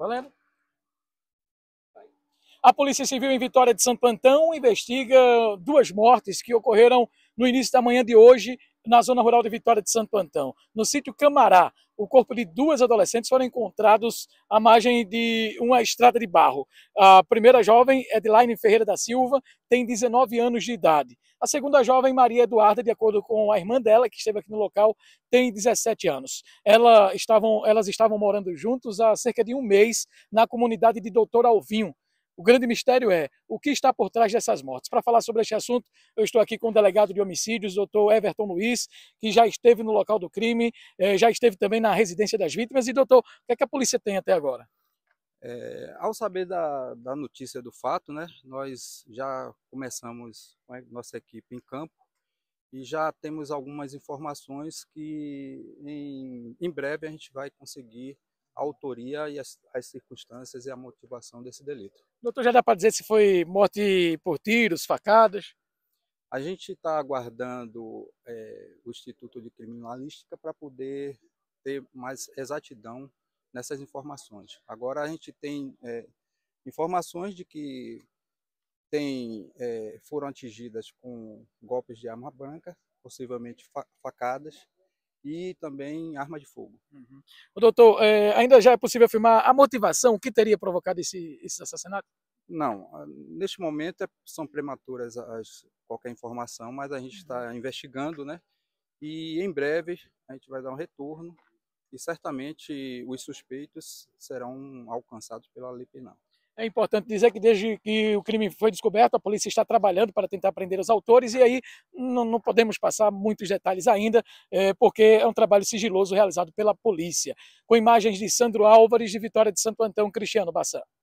Valendo. A Polícia Civil em Vitória de Santo Antão investiga duas mortes que ocorreram no início da manhã de hoje na zona rural de Vitória de Santo Antão. No sítio Camará, o corpo de duas adolescentes foram encontrados à margem de uma estrada de barro. A primeira jovem, é Edlaine Ferreira da Silva, tem 19 anos de idade. A segunda jovem, Maria Eduarda, de acordo com a irmã dela, que esteve aqui no local, tem 17 anos. Ela estavam, elas estavam morando juntos há cerca de um mês na comunidade de Doutor Alvinho, o grande mistério é o que está por trás dessas mortes. Para falar sobre este assunto, eu estou aqui com o delegado de homicídios, doutor Everton Luiz, que já esteve no local do crime, é, já esteve também na residência das vítimas. E, doutor, o que, é que a polícia tem até agora? É, ao saber da, da, notícia do fato, né, nós já começamos com a nossa equipe em campo e já temos algumas informações que em, em breve a gente vai conseguir a autoria e as, as circunstâncias e a motivação desse delito. Doutor, já dá para dizer se foi morte por tiros, facadas? A gente está aguardando é, o Instituto de Criminalística para poder ter mais exatidão nessas informações. Agora a gente tem é, informações de que tem, é, foram atingidas com golpes de arma branca, possivelmente facadas, e também arma de fogo. Uhum. Doutor, é, ainda já é possível afirmar a motivação que teria provocado esse, esse assassinato? Não, ah, neste momento é, são prematuras as, qualquer informação, mas a gente está uhum. investigando, né? E em breve a gente vai dar um retorno e certamente os suspeitos serão alcançados pela lei penal. É importante dizer que desde que o crime foi descoberto, a polícia está trabalhando para tentar prender os autores e aí não, não podemos passar muitos detalhes ainda, é, porque é um trabalho sigiloso realizado pela polícia. Com imagens de Sandro Álvares, de Vitória de Santo Antão, Cristiano Bassan.